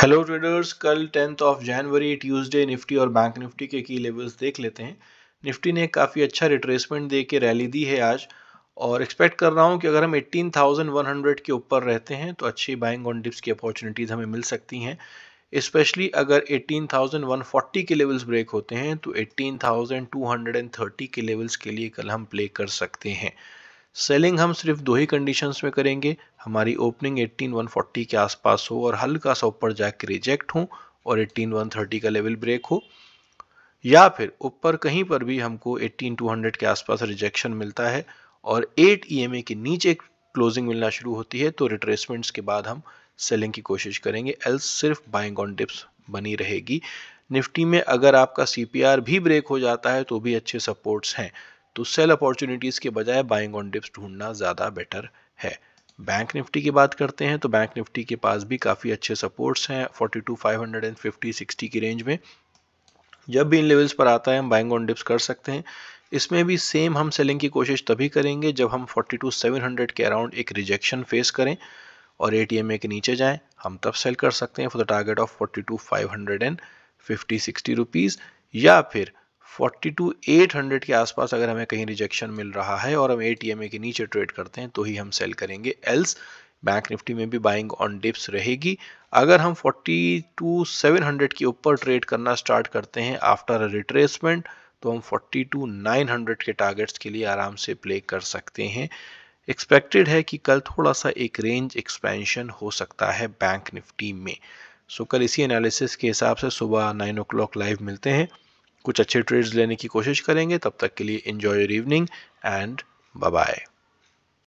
hello traders कल tenth of January Tuesday Nifty और bank Nifty के की लेवल्स देख लेते हैं निफ्टी ने काफ़ी अच्छा रिट्रेसमेंट दे के रैली दी है आज और एक्सपेक्ट कर रहा हूं कि अगर हम 18,100 के ऊपर रहते हैं तो अच्छी बाइंग ऑन डिप्स की अपॉर्चुनिटीज़ हमें मिल सकती हैं स्पेशली अगर 18,140 के लेवल्स ब्रेक होते हैं तो 18,230 के लेवल्स के लिए कल हम प्ले कर सकते हैं सेलिंग हम सिर्फ दो ही कंडीशंस में करेंगे हमारी ओपनिंग 18140 के आसपास हो और हल्का सा ऊपर जाके रिजेक्ट हो और 18130 का लेवल ब्रेक हो या फिर ऊपर कहीं पर भी हमको 18200 के आसपास रिजेक्शन मिलता है और 8 ई e के नीचे क्लोजिंग मिलना शुरू होती है तो रिट्रेसमेंट्स के बाद हम सेलिंग की कोशिश करेंगे एल्स सिर्फ बाइंग ऑन डिप्स बनी रहेगी निफ्टी में अगर आपका सी भी ब्रेक हो जाता है तो भी अच्छे सपोर्ट्स हैं तो सेल अपॉर्चुनिटीज़ के बजाय बाइंग ऑन डिप्स ढूंढना ज़्यादा बेटर है बैंक निफ्टी की बात करते हैं तो बैंक निफ्टी के पास भी काफ़ी अच्छे सपोर्ट्स हैं एंड फिफ्टी 60 की रेंज में जब भी इन लेवल्स पर आता है हम बाइंग ऑन डिप्स कर सकते हैं इसमें भी सेम हम सेलिंग की कोशिश तभी करेंगे जब हम 42,700 के अराउंड एक रिजेक्शन फेस करें और ए टी के नीचे जाएं हम तब सेल कर सकते हैं for the target of fifty sixty rupees या फिर फोर्टी टू एट हंड्रेड के आसपास अगर हमें कहीं रिजेक्शन मिल रहा है और हम ए के नीचे ट्रेड करते हैं तो ही हम सेल करेंगे एल्स बैंक निफ्टी में भी बाइंग ऑन डिप्स रहेगी अगर हम फोर्टी टू हंड्रेड के ऊपर ट्रेड करना स्टार्ट करते हैं आफ्टर रिट्रेसमेंट तो हम फोर्टी टू हंड्रेड के टारगेट्स के लिए आराम से प्ले कर सकते हैं एक्सपेक्टेड है कि कल थोड़ा सा एक रेंज एक्सपेंशन हो सकता है बैंक निफ्टी में सो so, कल इसी एनालिसिस के हिसाब से सुबह नाइन ओ लाइव मिलते हैं कुछ अच्छे ट्रेड्स लेने की कोशिश करेंगे तब तक के लिए enjoy your evening and bye